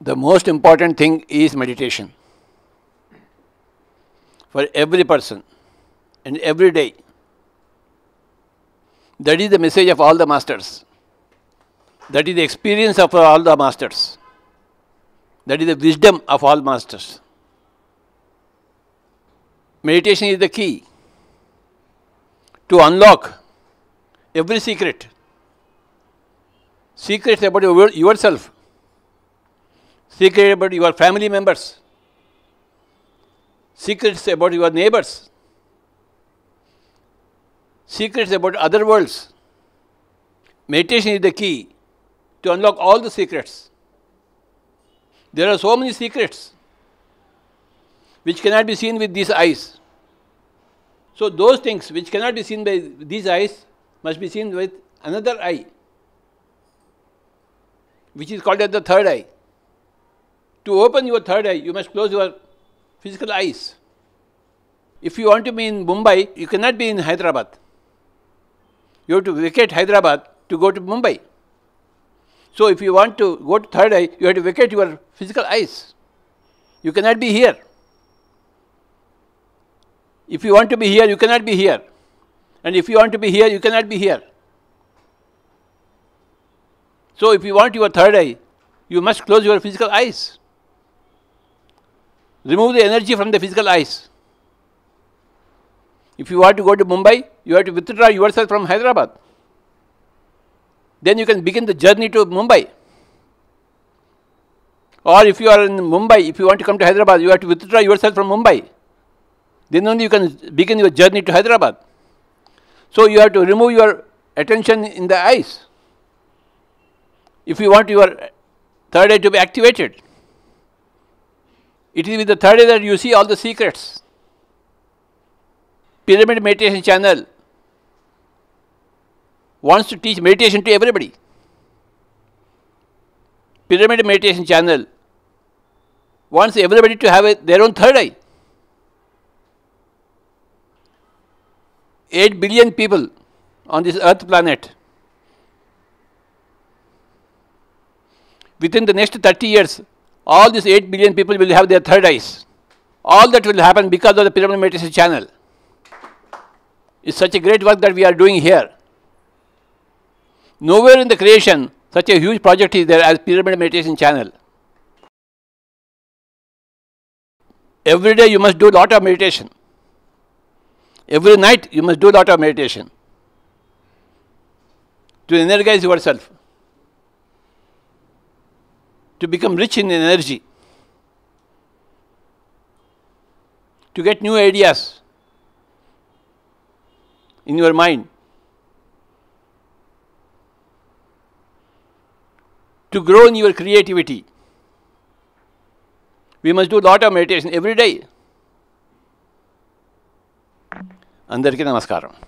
the most important thing is meditation for every person and every day. That is the message of all the masters. That is the experience of all the masters. That is the wisdom of all masters. Meditation is the key to unlock every secret. Secrets about your, yourself secret about your family members, secrets about your neighbors, secrets about other worlds. Meditation is the key to unlock all the secrets. There are so many secrets which cannot be seen with these eyes. So, those things which cannot be seen by these eyes must be seen with another eye, which is called as the third eye. To open your third eye, you must close your physical eyes. If you want to be in Mumbai, you cannot be in Hyderabad. You have to vacate Hyderabad to go to Mumbai. So if you want to go to third eye, you have to vacate your physical eyes. You cannot be here. If you want to be here, you cannot be here. And if you want to be here, you cannot be here. So if you want your third eye, you must close your physical eyes remove the energy from the physical eyes. If you want to go to Mumbai, you have to withdraw yourself from Hyderabad. Then you can begin the journey to Mumbai. Or if you are in Mumbai, if you want to come to Hyderabad, you have to withdraw yourself from Mumbai. Then only you can begin your journey to Hyderabad. So you have to remove your attention in the eyes if you want your third eye to be activated. It is with the third eye that you see all the secrets. Pyramid Meditation Channel wants to teach meditation to everybody. Pyramid Meditation Channel wants everybody to have a, their own third eye. 8 billion people on this earth planet. Within the next 30 years, all these 8 billion people will have their third eyes. All that will happen because of the pyramid matrix channel. It's such a great work that we are doing here. Nowhere in the creation such a huge project is there as pyramid meditation channel. Every day you must do a lot of meditation. Every night you must do a lot of meditation to energize yourself to become rich in energy, to get new ideas in your mind, to grow in your creativity. We must do a lot of meditation every day. అందరికీ నమస్కారం